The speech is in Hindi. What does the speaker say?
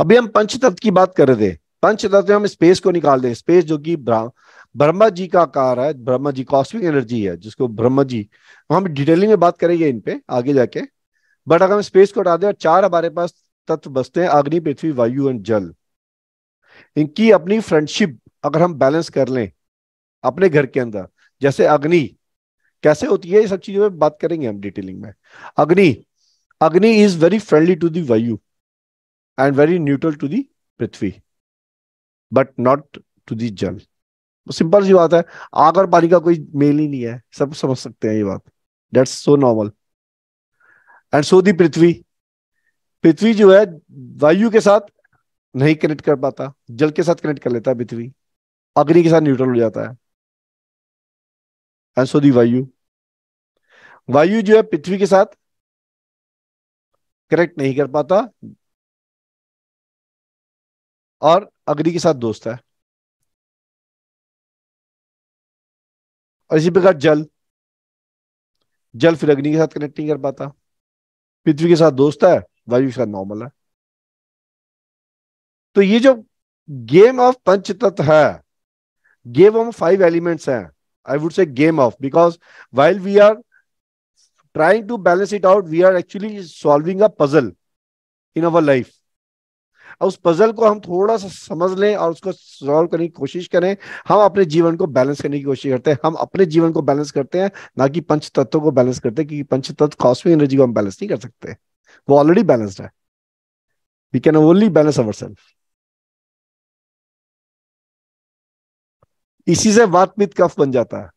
अभी हम पंच तत्व की बात कर रहे थे पंच तत्व में हम स्पेस को निकाल दें स्पेस जो कि ब्रह्मा जी का आकार है ब्रह्मा जी कॉस्मिक एनर्जी है जिसको ब्रह्मा जी हम डिटेलिंग में बात करेंगे इन पे आगे जाके बट अगर हम स्पेस को हटा दें और चार हमारे पास तत्व बसते हैं अग्नि पृथ्वी वायु एंड जल इनकी अपनी फ्रेंडशिप अगर हम बैलेंस कर लें अपने घर के अंदर जैसे अग्नि कैसे होती है ये सब चीजों में बात करेंगे हम डिटेलिंग में Agni Agni is very friendly to the Vayu and very neutral to the Prithvi but not to the Jal simple सी बात है आग और पानी का कोई मेल ही नहीं है सब समझ सकते हैं ये बात that's so normal and so the Prithvi Prithvi जो है वायु के साथ नहीं कनेक्ट कर पाता जल के साथ कनेक्ट कर लेता है पृथ्वी अग्नि के साथ न्यूट्रल हो जाता है एंड सो दी वायु वायु जो है पृथ्वी के साथ कनेक्ट नहीं कर पाता और अग्नि के साथ दोस्त है और इसी प्रकार जल जल फिर अग्नि के साथ कनेक्ट नहीं कर पाता पृथ्वी के साथ दोस्त है वायु के साथ नॉर्मल है तो ये जो गेम ऑफ पंच तत्व है गेम ऑफ फाइव एलिमेंट्स हैं I would say game of because while we are trying to balance it out we are actually solving a puzzle in our life और उस पजल को हम थोड़ा सा समझ लें और उसको सॉल्व करने की कोशिश करें हम अपने जीवन को बैलेंस करने की कोशिश करते हैं हम अपने जीवन को बैलेंस करते हैं ना कि पंच तत्वों को बैलेंस करते हैं क्योंकि पंच तत्व कॉस्मिक एनर्जी को हम बैलेंस नहीं कर सकते वो ऑलरेडी बैलेंस्ड है we can only balance our self इसी से बातमीत कफ बन जाता है